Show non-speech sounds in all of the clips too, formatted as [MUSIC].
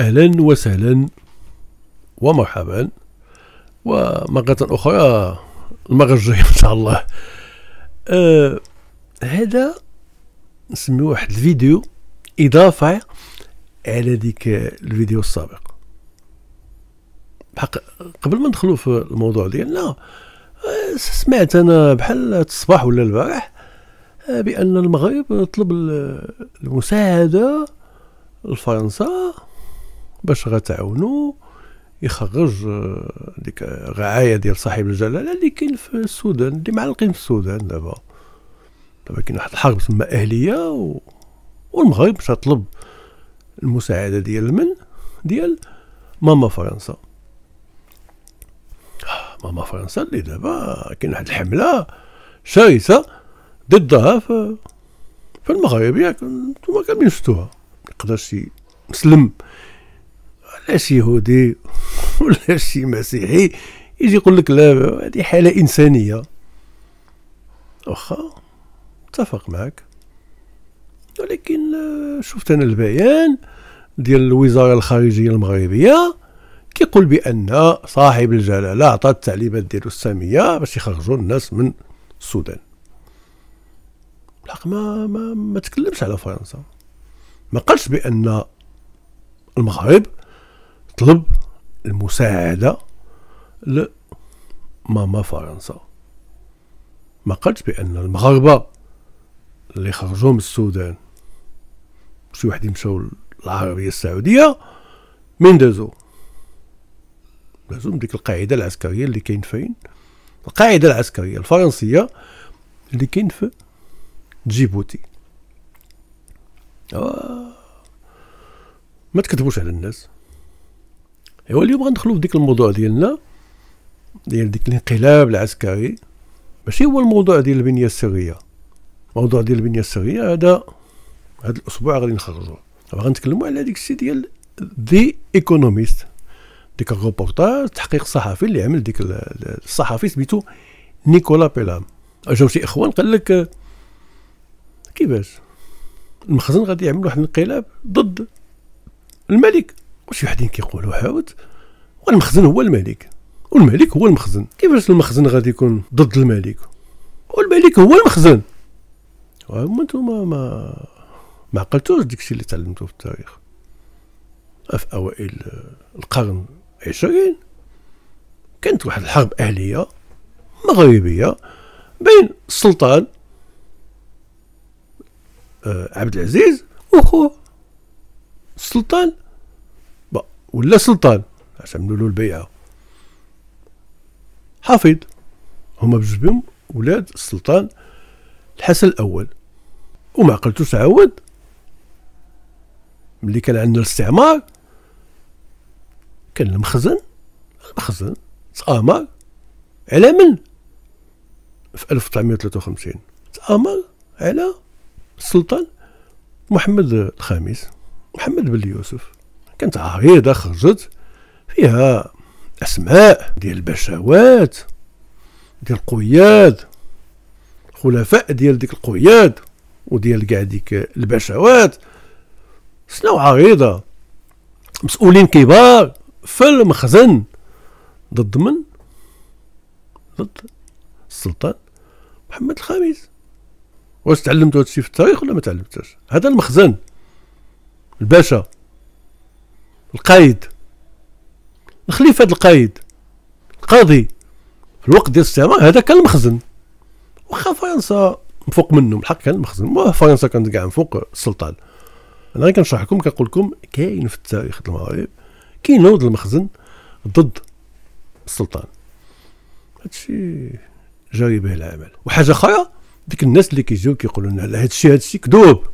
أهلا وسهلا ومرحبا ومرة أخرى المرة الجاية إن شاء الله آه هذا نسميه واحد الفيديو إضافة على ديك الفيديو السابق بحق قبل ما ندخلو في الموضوع ديالنا آه، سمعت أنا بحال الصباح ولا البارح آه، بأن المغرب طلب المساعدة لفرنسا باش غتعاونو يخرج آه، ديك الرعايه ديال صاحب الجلاله اللي كاين في السودان اللي معلقين في السودان دابا دابا كاين واحد الحرب تما اهليه و... والمغرب باش طلب المساعده ديال من ديال ماما فرنسا ماما فرنسا اللي دابا كاين واحد الحمله شرسه ضدها في, في المغرب ياك يعني نتوما كاملين شفتوها ميقدرش يسلم اش يهودي ولا شي مسيحي يجي يقول لك لا هذه حاله انسانيه واخا اتفق معك ولكن آه، شفت انا البيان ديال الوزاره الخارجيه المغربيه كيقول بان صاحب الجلاله عطى التعليمات ديالو الساميه باش يخرجوا الناس من السودان الحق ما ما, ما تكلمش على فرنسا ما قالش بان المغرب طلب المساعدة لماما فرنسا ما قالش بأن المغاربة اللي خرجوا من السودان شي واحد يمشاو للعربية السعودية من دازو دازو من ديك القاعدة العسكرية اللي كاين فين القاعدة العسكرية الفرنسية اللي كاين في جيبوتي آه. ما تكتبوش على الناس ايوا اليوم غندخلو في ديك الموضوع ديالنا ديال ديك الانقلاب العسكري ماشي هو الموضوع ديال البنيه السريه موضوع ديال البنيه السريه هذا هذا الاسبوع غادي نخرجوه غنتكلموا على ديك الشيء ديال دي ايكونوميست ديك الروبورتاج تحقيق صحفي اللي عمل ديك الصحفي سميتو نيكولا بيلام اجاو شي اخوان قال لك كيفاش المخزن غادي يعمل واحد الانقلاب ضد الملك وشي وحدين كيقولوا حاوت والمخزن هو الملك والملك هو المخزن كيفاش المخزن غادي يكون ضد الملك والملك هو المخزن هما نتوما ما ما عقلتوش داكشي اللي تعلمتو في التاريخ في اوائل القرن العشرين كانت واحد الحرب اهليه مغربيه بين السلطان آه، عبد العزيز وخوه السلطان ولا سلطان عشان نقولوا البيعه حافظ هما بجوج بهم ولاد السلطان الحسن الاول وما عقلتوش تعاود ملي كان عندنا الاستعمار كان المخزن المخزن تآمر على من؟ في 1953 تآمر على السلطان محمد الخامس محمد بن يوسف كانت عريضة خرجت فيها أسماء ديال البشاوات ديال القياد خلفاء ديال ديك القياد وديال كاع ديك البشاوات سناو عريضة مسؤولين كبار في المخزن ضد من ضد السلطان محمد الخامس واش تعلمتوا هادشي في التاريخ ولا ما تعلمتوش هذا المخزن الباشا القايد الخليفة القايد القاضي في الوقت ديال الاستعمار هذا كان المخزن واخا فرنسا فوق منهم الحق كان المخزن فرنسا كانت كاع فوق السلطان انا غير كنشرح لكم كنقول لكم كاين في التاريخ المغرب كينوض المخزن ضد السلطان هادشي جاري به العمل وحاجه اخرى ديك الناس اللي كيجيو كيقولوا لنا هادشي هادشي كذوب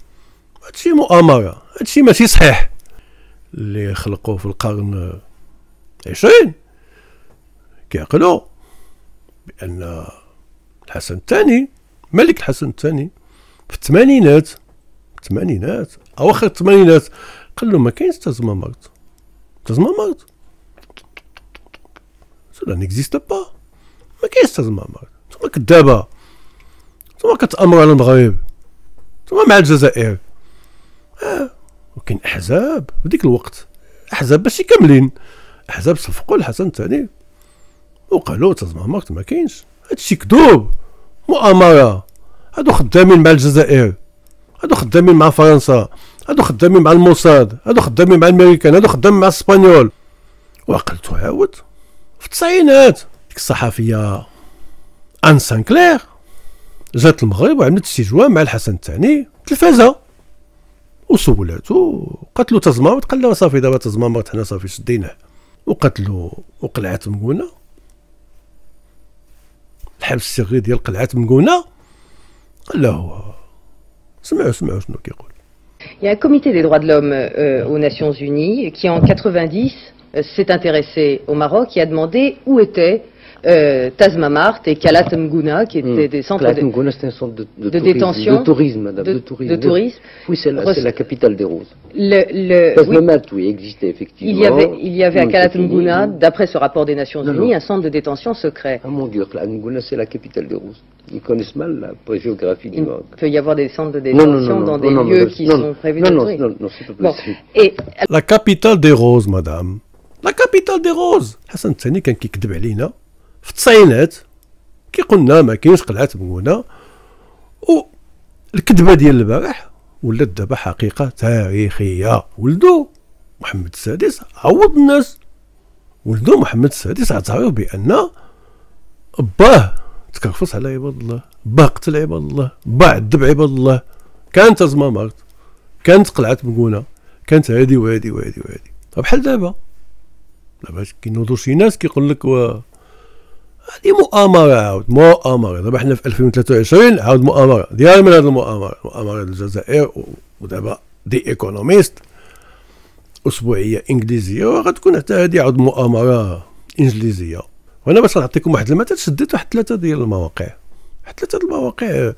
هادشي مؤامره هادشي ماشي صحيح اللي خلقوه في القرن عشرين كيعقلوا بأن الحسن الثاني ملك الحسن الثاني في الثمانينات الثمانينات أواخر الثمانينات قال له ما كاينش تا تما مرض تا تما مرض سولا نيكزيست با ما كاينش تا تما مرض انتوما كدابة نتوما كتأمروا على المغرب انتوما مع الجزائر آه. كاين احزاب في الوقت احزاب ماشي كاملين احزاب صفقوا الحسن الثاني وقالوا تزمامك ما كاينش هادشي كذوب مؤامره هادو خدامين مع الجزائر هادو خدامين مع فرنسا هادو خدامين مع الموساد هادو خدامين مع الامريكان هادو خدامين مع الاسبانيول وعقلته عاود في التسعينات ديك الصحفيه ان سانكلير جات المغرب وعملت استجواب مع الحسن الثاني تلفازه وسولاتو قتلو تزمامط قال لها صافي دابا تزمامط حنا صافي شديناه وقتلو وقلعة مقونة الحبس السري ديال قلعة مقونة قال له هو سمعوا سمعوا شنو كيقول Il y a un comité des droits de l'homme euh, aux Nations Unies qui, en 90, euh, s'est intéressé au Maroc et a demandé où étaient euh, Euh, Tazmamart et Kalat Mguna, qui étaient hmm. des centres de, de, détention. De tourisme, madame, de, tourisme. Oui, c'est la, capitale des roses. Le, Tazmamart, oui. existait effectivement. Il y avait, il à hmm, Kalat Mguna, d'après ce rapport des Nations Unies, un centre de détention secret. Ah mon Dieu, Kalat Mguna, c'est la capitale des roses. Ils connaissent mal la géographie du Maroc. Il peut y avoir des centres de détention dans des lieux qui sont prévus non, non, non, non, c'est pas La capitale des roses, madame. La des roses roses. حسن الثاني كان كيكذب في التسعينات كي قلنا ما كاينش قلعه بنونه و الكذبه ديال البارح ولات دابا حقيقه تاريخيه ولدو محمد السادس عوض الناس ولدو محمد السادس اعترف بان باه تكرفص على عباد الله باه قتل عباد الله باه عذب عباد الله كانت ازمامرت كانت قلعه بنونه كانت هادي وهادي وهادي وهادي طيب بحال دابا دابا كينوضوا شي ناس كيقول لك و هذه مؤامرة عاود مؤامرة دابا طيب حنا في 2023 عاود مؤامرة ديال من هذه المؤامرة مؤامرة الجزائر ودابا دي ايكونوميست أسبوعية إنجليزية وغتكون حتى هذه عاود مؤامرة إنجليزية وأنا باش نعطيكم واحد المثل شديت واحد ثلاثة ديال المواقع واحد ثلاثة المواقع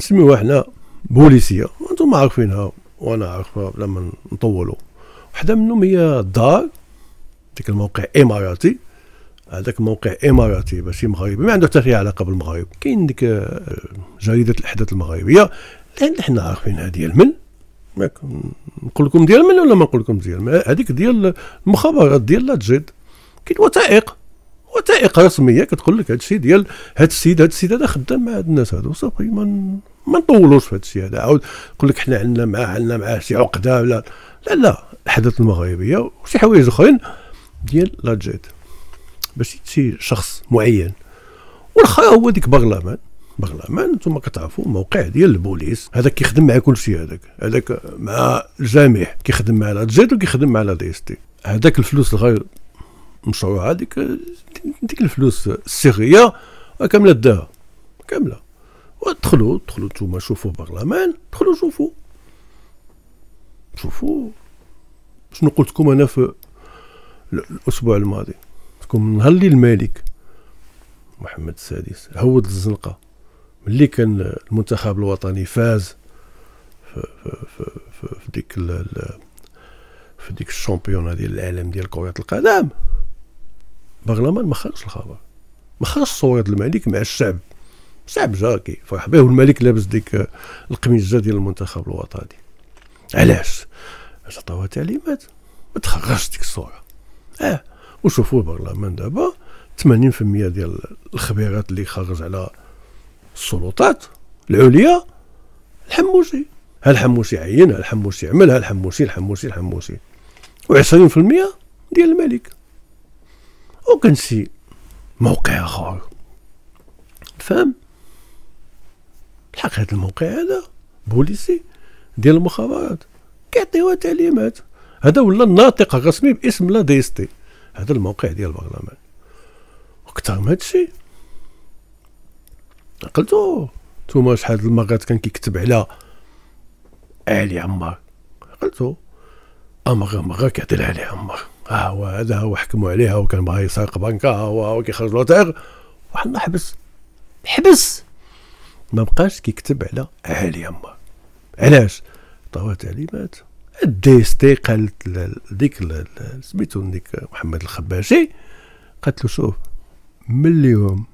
نسميوها حنا بوليسية وانتم عارفينها وأنا عارفها بلا ما نطولوا واحدة منهم هي الدار ديك الموقع إماراتي هذاك موقع اماراتي ماشي مغربي ما عنده حتى شي علاقه بالمغرب كاين ديك آه، جريده الاحداث المغربيه لان حنا عارفين هذه ديال من نقول لكم ديال من ولا ما نقول لكم ديال من هذيك ديال المخابرات ديال لاجيد كاين وثائق وثائق رسميه كتقول لك هذا الشيء ديال هذا السيد هذا السيد هذا خدام مع هاد الناس هادو صافي ما ما نطولوش في هذا الشيء هذا عاود نقول لك حنا عندنا معاه عندنا معاه شي عقده ولا لا لا الاحداث المغربيه وشي حوايج اخرين ديال لاجيد باش شي شخص معين والخا هو ديك برلمان برلمان انتم كتعرفوا موقع ديال البوليس هذاك كيخدم مع كلشي هذاك هذاك مع الجامع كيخدم مع لا تزيد وكيخدم مع لا دي اس تي هذاك الفلوس الغير مشروعه هذيك ديك الفلوس السريه كامله داها كامله ودخلوا دخلوا نتوما شوفوا برلمان دخلوا شوفوا شوفوا شنو قلت لكم انا في الاسبوع الماضي لكم من نهار اللي الملك محمد السادس هود الزنقه ملي كان المنتخب الوطني فاز في, في, ديك في ديك الشامبيونه ديال العالم ديال كرة القدم برلمان ما خرجش الخبر ما خرجش صورة الملك مع الشعب الشعب جاكي فرح به والملك لابس ديك القميجة ديال المنتخب الوطني علاش؟ علاش عطاوها تعليمات ما تخرجش ديك الصورة اه وشوفوا البرلمان دابا 80% ديال الخبيرات اللي خرج على السلطات العليا الحموسي ها الحموسي عين ها الحموسي عمل ها الحموسي الحموسي الحموسي و20% ديال الملك وكنسي موقع اخر فهم الحق هذا الموقع هذا بوليسي ديال المخابرات كيعطيوها تعليمات هذا ولا الناطق الرسمي باسم لا ديستي هذا الموقع ديال البرلمان وكثر من هادشي عقلتو توما شحال المرات كان كيكتب على علي عمار عقلتو امر مره كيعطي علي عمار ها آه هو هذا هو حكموا عليها وكان بغا يسرق بنكه ها هو هو كيخرج لوتير واحد ما حبس حبس ما بقاش كيكتب على علي عمار علاش علي تعليمات ستي قالت ديك سميتو ديك محمد الخباشي قالت له شوف من اليوم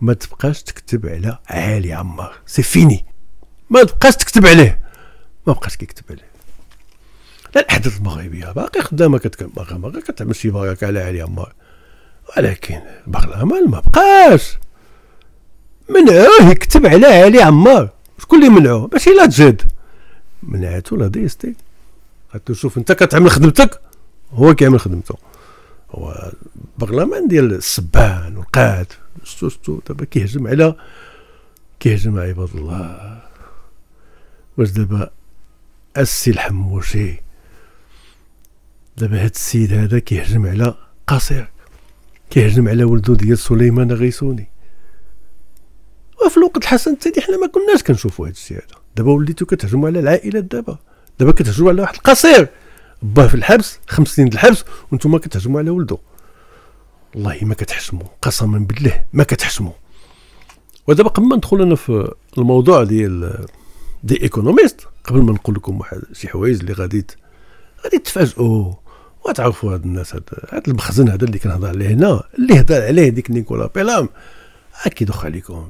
ما تبقاش تكتب على علي عمار سي فيني ما تبقاش تكتب عليه ما بقاش كيكتب عليه لا الاحداث المغربيه باقي خدامه كتكمل كتعمل شي بغاك على علي عمار ولكن البرلمان ما بقاش منعوه يكتب على علي عمار شكون اللي منعوه باش لا تجد منعته لا ديستي تشوف انت كتعمل خدمتك هو كيعمل خدمته هو البرلمان ديال السبان والقاد شتو شتو دابا كيهجم على كيهجم على عباد الله واش دابا السي الحموشي دابا هاد السيد هذا كيهجم على قصير كيهجم على ولدو ديال سليمان غيسوني وفي الوقت الحسن التاني حنا ما كناش كنشوفوا هاد الشيء هذا دابا وليتو كتهجموا على العائلات دابا دابا كتهجموا على واحد القصير باه في الحبس خمس سنين الحبس وانتم كتهجموا على ولده والله ما كتحشموا قسما بالله ما كتحشموا ودابا قبل ما ندخل انا في الموضوع ديال دي ايكونوميست قبل ما نقول لكم واحد شي حوايج اللي غادي غادي تفاجئوا وتعرفوا هاد الناس هاد, هاد المخزن هذا اللي كنهضر عليه هنا اللي هضر عليه ديك نيكولا بيلام اكيد عليكم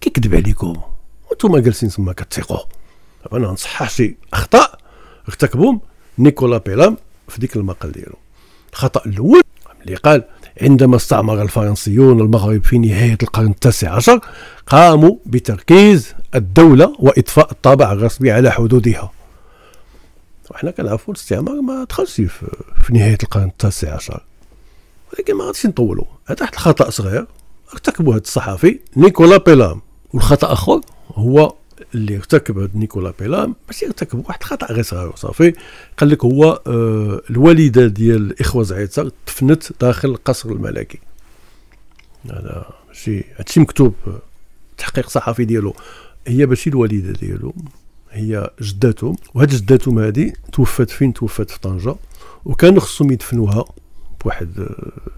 كيكذب عليكم وانتم جالسين تما كتثقوا طبعا ما نصحح شي اخطاء ارتكبهم نيكولا بيلام في ديك المقال ديالو الخطا الاول اللي قال عندما استعمر الفرنسيون المغرب في نهاية القرن التاسع عشر قاموا بتركيز الدولة وإطفاء الطابع الرسمي على حدودها وحنا كنعرفوا الاستعمار ما دخلش في نهاية القرن التاسع عشر ولكن ما غاديش نطولوا هذا واحد الخطأ صغير ارتكبوا هذا الصحفي نيكولا بيلام والخطأ آخر هو اللي ارتكبه نيكولا بيلا ماشي ارتكب واحد الخطا غير صغير صافي قال لك هو آه، الوالده ديال الاخوه زعيتر تفنت داخل القصر الملكي هذا ماشي هادشي مكتوب تحقيق صحفي ديالو هي ماشي الوالده ديالو هي جداتهم وهاد جداتهم هادي توفات فين توفات في طنجه وكانوا خصهم يدفنوها بواحد آه،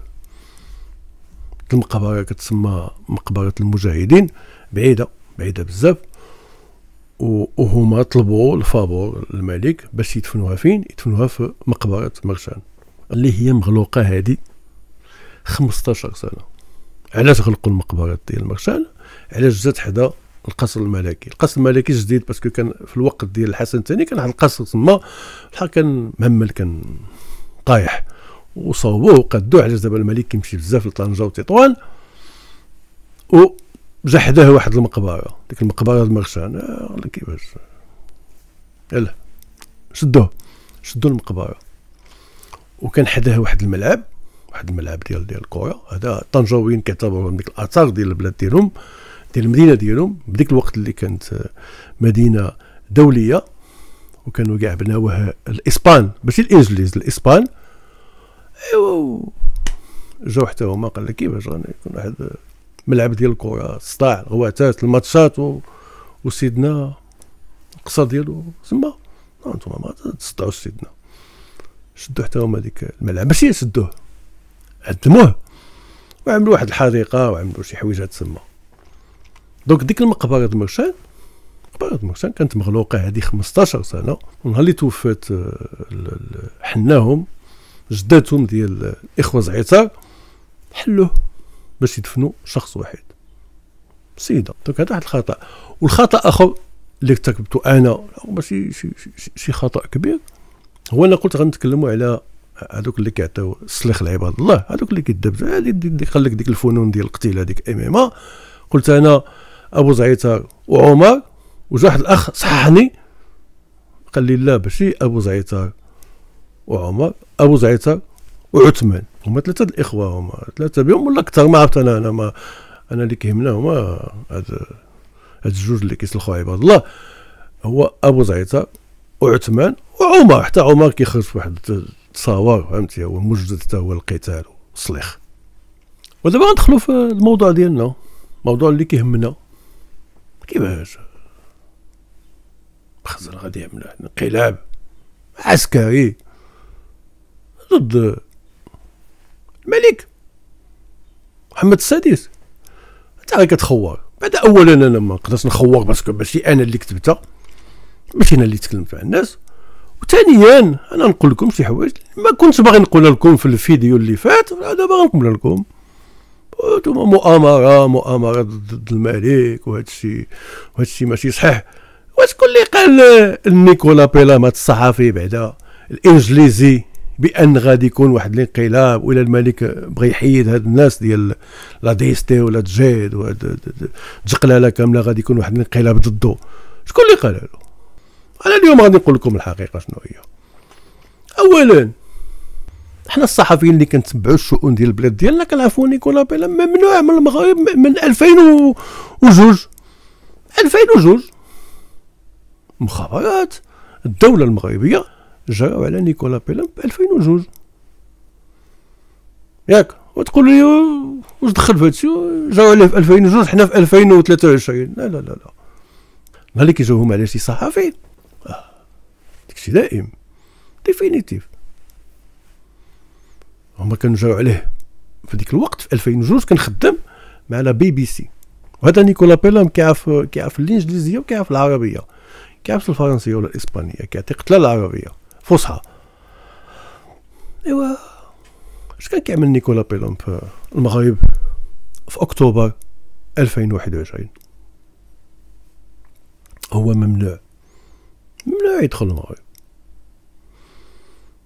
المقبره كتسمى مقبره المجاهدين بعيده بعيده بزاف وهما طلبوا الفابور الملك باش يدفنوها فين يدفنوها في مقبره مرشان اللي هي مغلوقه هذه 15 سنه علاش غلقوا المقبره ديال مرشان علاش جات حدا القصر الملكي القصر الملكي جديد باسكو كان في الوقت ديال الحسن الثاني كان واحد القصر تما بحال كان مهمل كان طايح وصاوبوه وقدوه علاش دابا الملك كيمشي بزاف لطنجه وتطوان و زحده واحد المقبره ديك المقبره المرسان ولا آه، كيفاش يلا شدوه شدوا المقبره وكان حداه واحد الملعب واحد الملعب ديال ديال الكره هذا طنجاويين كيعتبروا من ديك الاثار ديال البلاد ديالهم ديال المدينه ديالهم بديك الوقت اللي كانت مدينه دوليه وكانوا كاع بناوها الاسبان ماشي الانجليز الاسبان ايوا جاو حتى هما قال لك كيفاش غنكون واحد ملعب ديال الكره صداع الغواتات الماتشات وسيدنا القصه ديالو تما انتم ما تسطعوش سيدنا شدوا حتى هما ديك الملعب ماشي شدوه عدموه وعملوا واحد الحديقه وعملوا شي حويجات تما دونك ديك المقبره د مرشان مقبره مرشان كانت مغلوقه هذه 15 سنه ونهار اللي توفات آه، حناهم جداتهم ديال الاخوه آه، زعيطار حلوه باش يدفنوا شخص واحد سيده دونك هذا واحد الخطا والخطا اخر اللي ارتكبته انا ماشي شي, شي, شي خطا كبير هو انا قلت غنتكلموا على هذوك اللي كيعطيو السليخ لعباد الله هذوك اللي كيدبزوا هذه دي خلك ديك الفنون ديال القتيل هذيك اميمه قلت انا ابو زعيتر وعمر وجا واحد الاخ صححني قال لي لا ماشي ابو زعيتر وعمر ابو زعيتر وعثمان هما ثلاثه الاخوه هما ثلاثه بهم ولا اكثر ما عرفت انا انا ما انا اللي كيهمنا هما هاد هاد الجوج اللي كيسلخوا عباد الله هو ابو زعيطه وعثمان وعمر حتى عمر كيخرج في واحد التصاور فهمتي هو مجدد حتى هو القتال والصليخ ودابا غندخلو في الموضوع ديالنا الموضوع اللي كيهمنا كيفاش خزر غادي يعمل انقلاب عسكري ضد ملك محمد السادس انت غير كتخور بعد اولا انا ما نقدرش نخور باسكو ماشي انا اللي كتبتها ماشي انا اللي تكلمت مع الناس وثانيا انا نقول لكم شي حوايج ما كنت باغي نقول لكم في الفيديو اللي فات دابا غنقول لكم انتم مؤامره مؤامره ضد الملك وهذا الشيء وهذا الشيء ماشي صحيح كل اللي قال نيكولا بيلا مات الصحفي بعدا الانجليزي بان غادي يكون واحد الانقلاب ولا الملك بغى يحيد هاد الناس ديال لا ديستي ولا تجيد وهاد كامله غادي يكون واحد الانقلاب ضده شكون اللي قال له انا اليوم غادي نقول لكم الحقيقه شنو هي اولا حنا الصحفيين اللي كنتبعوا الشؤون ديال البلاد ديالنا كنعرفوا نيكولا بيلا ممنوع من المغرب من 2002 2002 مخابرات الدوله المغربيه جاو على نيكولا بيلان ب 2002 ياك وتقول لي واش دخل في هادشي جاو عليه في 2002 حنا في 2023 لا لا لا لا نهار اللي كيجاوبهم على شي صحافي آه. داكشي دائم ديفينيتيف هما كانوا جاو عليه في ديك الوقت في 2002 كان خدام مع لا بي بي سي وهذا نيكولا بيلام كيعرف كيعرف الانجليزيه وكيعرف العربيه كيعرف الفرنسيه ولا الاسبانيه كيعطي قتله العربيه فصحى ايوا اش كان كيعمل نيكولا بيلون في المغرب في اكتوبر 2021 هو ممنوع ممنوع يدخل المغرب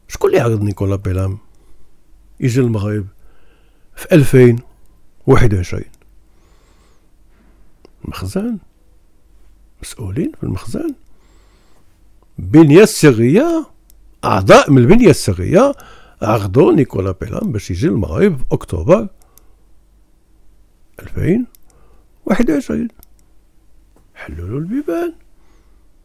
شكون اللي عرض نيكولا بيلام يجي المغرب في 2021 المخزن مسؤولين في المخزن بنية السرية أعضاء من البنية السرية عرضوا نيكولا بيلان باش يجي المغرب في أكتوبر 2021 حللوا البيبان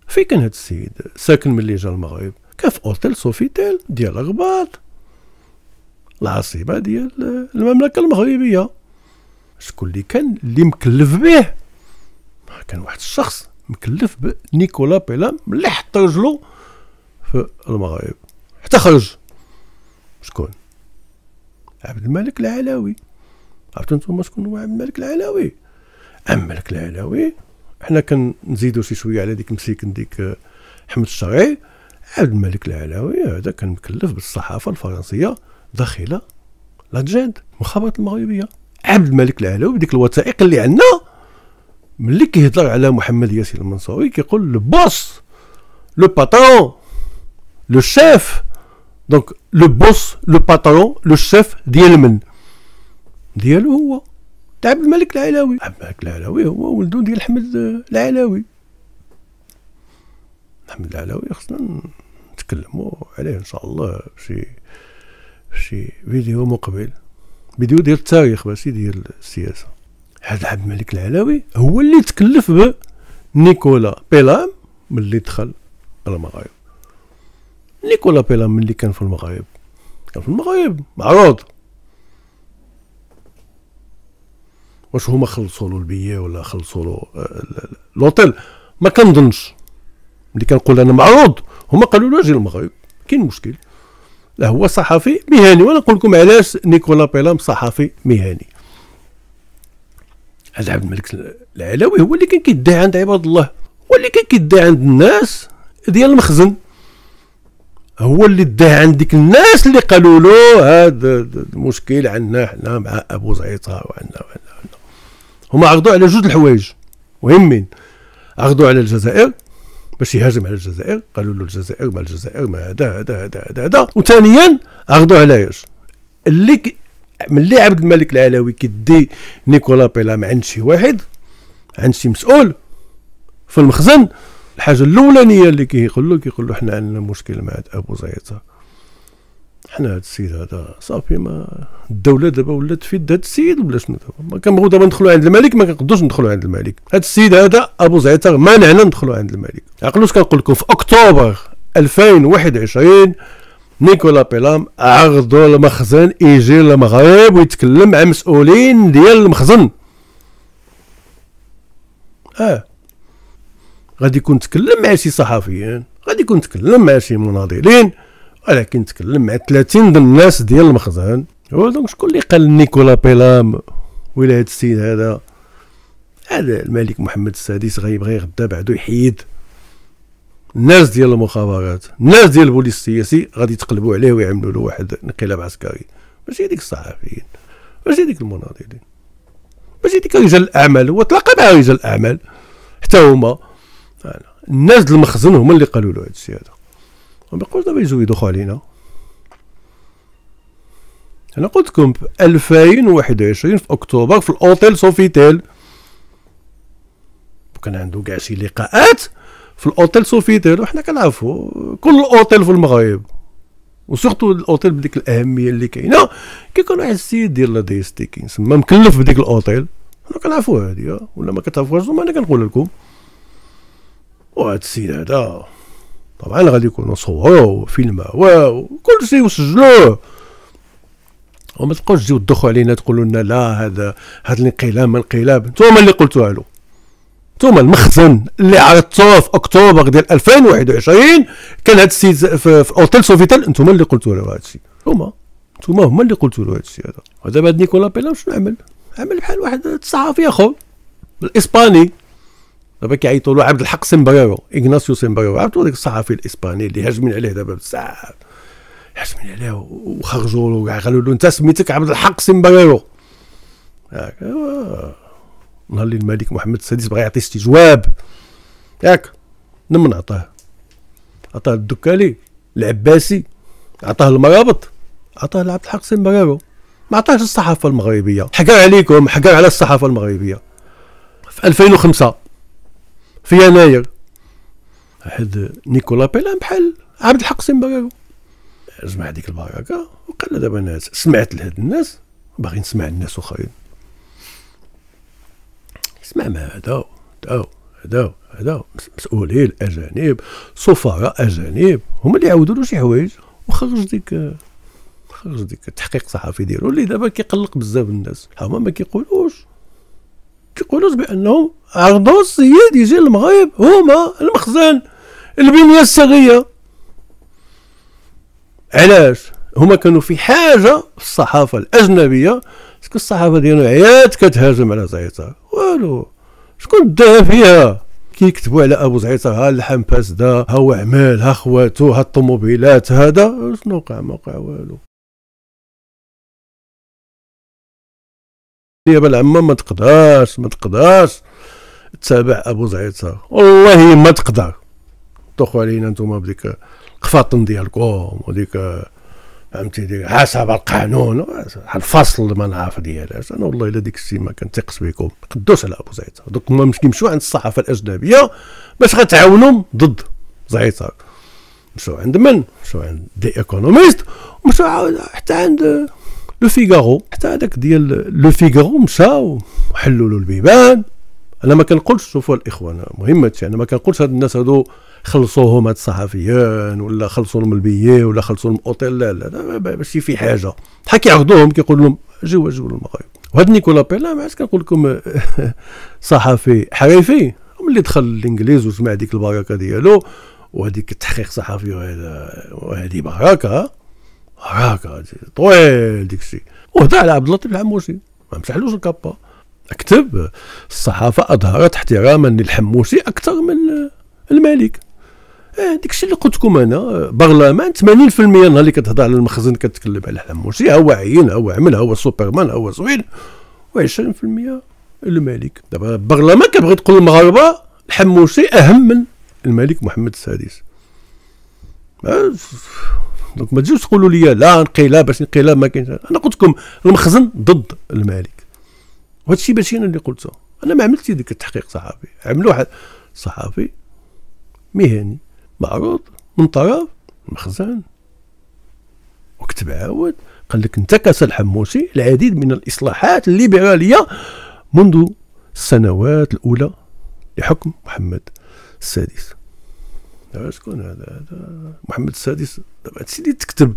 فين كان هاد السيد ساكن ملي جا المغرب كان في اوتيل سوفيتيل ديال الرباط العاصمه ديال المملكه المغربيه شكون اللي كان اللي مكلف به كان واحد الشخص مكلف بنيكولا بيلام اللي حط رجلو في المغرب حتى خرج شكون عبد الملك العلوي عرفتوا نتوما شكون هو عبد الملك العلوي عبد الملك العلوي حنا كنزيدو شي شويه على ديك مسيكن ديك آه، حمد الشرعي عبد الملك العلوي هذا كان مكلف بالصحافه الفرنسيه داخل لاجند المخابرات المغربيه عبد الملك العلوي بديك الوثائق اللي عندنا ملي كيهضر على محمد ياسين المنصوري كيقول البوس لو باترون le chef دونك لو بوس لو le لو d'Yelmen. ديال من ديالو هو تاع عبد الملك العلاوي عبد الملك العلاوي هو ولدو ديال حمد العلاوي حمد العلاوي خصنا نتكلموا عليه ان شاء الله شي شي فيديو مقبل فيديو ديال التاريخ ماشي ديال السياسه هذا عبد الملك العلاوي هو اللي تكلف بنيكولا بيلام ملي دخل المغرب نيكولا بيلا ملي كان في المغرب كان في المغرب معروض واش هما خلصوا له البيه ولا خلصوا له آه، لوطيل ما كنظنش ملي كنقول انا معروض هما قالوا له اجي المغرب كاين مشكل لا هو صحفي مهني وانا نقول لكم علاش نيكولا بيلام صحفي مهني هذا عبد الملك العلوي هو اللي كان كيدعي عند عباد الله هو اللي كان كيدعي عند الناس ديال المخزن هو اللي داه عند ديك الناس اللي قالوا له هذا المشكل عندنا حنا مع ابو زعيطة وعندنا وعندنا هما عرضوا على جوج الحوايج مهمين عرضوا على الجزائر باش يهاجم على الجزائر قالوا له الجزائر ما الجزائر ما هذا هذا هذا هذا هذا وثانيا عرضوا على ايش اللي ملي عبد الملك العلوي كيدي نيكولا بيلا مع عند شي واحد عند شي مسؤول في المخزن الحاجه الاولانيه اللي كيقول له كيقول له حنا عندنا مشكل مع ابو زيطه حنا هذا السيد هذا صافي ما الدوله دابا ولات في هذا السيد ولا شنو دابا ما كنبغيو دابا ندخلوا عند الملك ما كنقدوش ندخلوا عند الملك هذا السيد هذا ابو زيطه مانعنا ندخلوا عند الملك عقلوا اش كنقول لكم في اكتوبر 2021 نيكولا بيلام عرضوا المخزن يجي للمغرب ويتكلم مع مسؤولين ديال المخزن اه غادي يكون تكلم مع شي صحفيين غادي يكون تكلم مع شي مناضلين ولكن تكلم مع 30 ديال الناس ديال المخزن هو دونك شكون اللي قال نيكولا بيلام ولا هاد السيد هذا هذا الملك محمد السادس غيبغي غدا بعدو يحيد الناس ديال المخابرات الناس ديال البوليس السياسي غادي يتقلبوا عليه ويعملوا له واحد انقلاب عسكري ماشي هذيك الصحفيين ماشي هذيك المناضلين ماشي هذيك رجال الاعمال هو تلاقى مع رجال الاعمال حتى هما الناس د المخزن هما اللي قالوا له هذا الشيء هذا وما قلت دابا يزودوا علينا انا قلت لكم في 2021 في اكتوبر في الاوتيل سوفيتيل كان عنده كاع شي لقاءات في الاوتيل سوفيتيل وحنا كنعرفوا كل الاوتيل في المغرب وسورتو الاوتيل بديك الاهميه اللي كاينه كيكون واحد السيد ديال لا ديستيكين تما مكلف بديك الاوتيل حنا كنعرفوا هادي ولا ما كتعرفوهاش انا كنقول لكم السيد هذا طبعا غادي يكونوا صوروه فيلم كل شيء وسجلوه وما تبقاوش تجيو تدخوا علينا تقولوا لنا لا هذا هذا الانقلاب انقلاب نتوما اللي قلتوها له نتوما المخزن اللي عرضتوه في اكتوبر ديال 2021 كان هذا السيد في, اوتيل سوفيتال نتوما اللي قلتوا له هذا الشيء هما نتوما هما اللي قلتوا له هذا الشيء هذا ودابا نيكولا بيلا شنو عمل؟ عمل بحال واحد الصحفي اخر الاسباني دابا كيعيطوا له عبد الحق سيمبايو اغناسيو سيمبايو عرفتوا ديك الصحفي الاسباني اللي هاجمين عليه دابا بزاف هاجمين عليه وخرجوا له كاع قالوا له انت سميتك عبد الحق سيمبايو ياك آه. نهار اللي الملك محمد السادس بغى يعطي استجواب ياك نمن عطاه عطاه الدكالي العباسي عطاه المرابط عطاه لعبد الحق سيمبايو ما عطاهش الصحافه المغربيه حكر عليكم حكر على الصحافه المغربيه في 2005 في يناير واحد نيكولا بيلان بحال عبد الحق سيمباغاكو جمع هذيك البركه وقال دابا انا سمعت لهاد الناس باغي نسمع الناس اخرين سمع ما هذا هذا هذا هذا مسؤولين الاجانب سفراء اجانب هما اللي عاودوا له شي حوايج وخرج ديك خرج ديك التحقيق الصحفي ديالو اللي دابا كيقلق بزاف الناس هما ما كيقولوش بانه بأنهم عرضوا يجي المغرب هما المخزن البنية الصغيرة علاش هما كانوا في حاجة الصحافة الأجنبية باسكو الصحافة ديالنا عيات كتهاجم على زعيطر والو شكون داها فيها كيكتبوا على ابو زعيطر ها اللحم فاسدة ها هو عمال ها خواتو ها الطوموبيلات هذا شنو وقع ما وقع والو بلا عمه ما تقدرش ما تقدرش تتابع ابو زعيطه والله ما تقدر طخوا علينا نتوما بديك القفاطن ديالكم وديك فهمتي ديك حسب القانون الفصل ما نعرف ديالاش انا والله الا ديك السي ما كنتيقش بكم قدوش على ابو زعيطه دوك هما كيمشيو عند الصحافه الاجنبيه باش غتعاونهم ضد زعيطه مشاو عند من مشاو عند دي ايكونوميست ومشاو حتى عند لو فيغارو حتى هذاك ديال لو فيغارو مشى وحلوا له البيبان انا ما كنقولش شوفوا الاخوان مهم انا ما كنقولش هاد الناس هادو خلصوهم هاد الصحفيين ولا خلصوا لهم البيي ولا خلصوا لهم اوتيل لا لا ماشي في حاجه بحال كيعرضوهم كيقول لهم جيو جيو للمغرب وهاد نيكولا بيلا ما عادش كنقول لكم [LAUGHS] صحفي حريفي ملي دخل الانجليز وسمع ديك البركه ديالو وهذيك التحقيق الصحفي وهذه بركه هكا طويل ديك الشيء وهدا على عبد اللطيف الحموسي ما مسحلوش الكابا كتب الصحافه اظهرت احتراما للحموسي اكثر من الملك اه ديك الشيء اللي قلت لكم انا برلمان 80% النهار اللي كتهضر على المخزن كتكلم على الحموسي هو عين ها هو عمل ها هو سوبرمان هو زوين و20% الملك دابا البرلمان كبغي تقول المغاربه الحموسي اهم من الملك محمد السادس دونك ما تجيوش تقولوا لي لا انقلاب باش انقلاب ما كاينش انا قلت لكم المخزن ضد الملك وهذا الشيء باش انا اللي قلته انا ما عملتش ديك التحقيق صحفي عملوا واحد صحفي مهني معروض من طرف المخزن وكتب عاود قال لك انتكس الحموسي العديد من الاصلاحات الليبراليه منذ السنوات الاولى لحكم محمد السادس دابا شكون هذا هذا محمد السادس دابا سيدي تكتب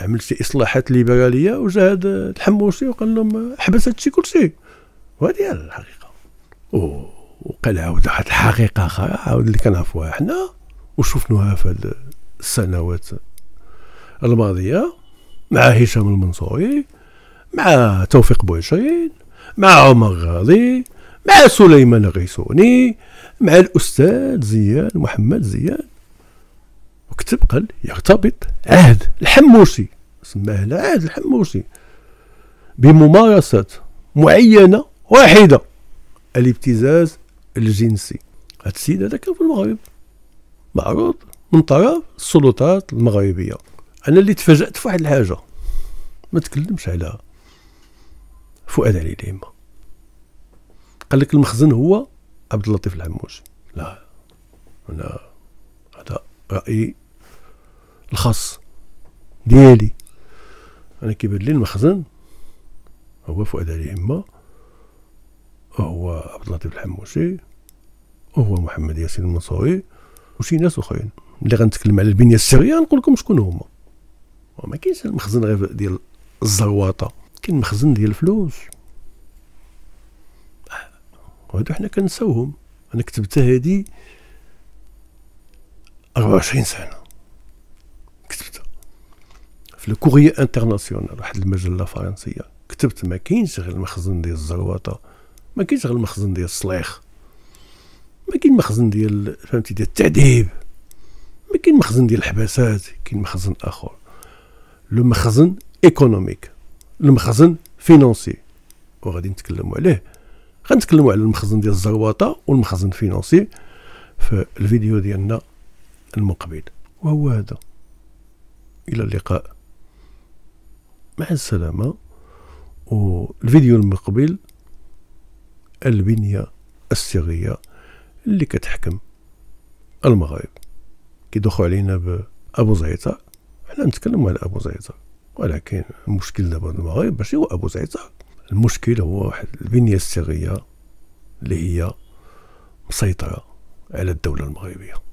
عمل شي اصلاحات ليبراليه وجا هاد الحموشي وقال لهم حبس هادشي كلشي وهذه هي الحقيقه وقال عاود واحد الحقيقه اخرى عاود اللي كنعرفوها حنا وشفناها في هاد السنوات الماضيه مع هشام المنصوري مع توفيق بوعشرين مع عمر غاضي مع سليمان غيسوني مع الأستاذ زيان محمد زيان وكتب قال يرتبط عهد الحموشي سماه العهد الحموشي بممارسات معينة واحدة الابتزاز الجنسي هاد السيد هذا كان في المغرب معروض من طرف السلطات المغربية أنا اللي تفاجأت في واحد الحاجة ما تكلمش عليها فؤاد علي ديما قال لك المخزن هو عبد اللطيف الحموشي لا أنا هذا رأيي الخاص ديالي أنا كيبان لي المخزن هو فؤاد علي همة وهو عبد اللطيف الحموشي وهو محمد ياسين المنصوري وشي ناس اخرين اللي غنتكلم على البنيه السريه نقول لكم شكون هما ما كاينش المخزن غير ديال الزرواطه كاين مخزن ديال الفلوس وهادو حنا كنساوهم انا كتبتها هادي 24 سنه كتبتها في الكوريا انترناسيونال واحد المجله فرنسيه كتبت ما كاينش غير المخزن ديال الزروطه ما كاينش غير المخزن ديال الصليخ ما كاين مخزن ديال فهمتي ديال التعذيب ما كاين مخزن ديال الحباسات كاين مخزن اخر لو مخزن ايكونوميك المخزن فينونسي وغادي نتكلموا عليه غنتكلموا على المخزن ديال الزرواطه والمخزن الفينونسي في الفيديو ديالنا المقبل وهو هذا الى اللقاء مع السلامه والفيديو المقبل البنيه الصيغيه اللي كتحكم المغرب كيدخلوا علينا بابو زيطه حنا نتكلموا على ابو زيطه ولكن المشكل دابا المغرب ماشي هو ابو زيطه المشكل هو واحد البنية السرية اللي هي مسيطرة على الدولة المغربية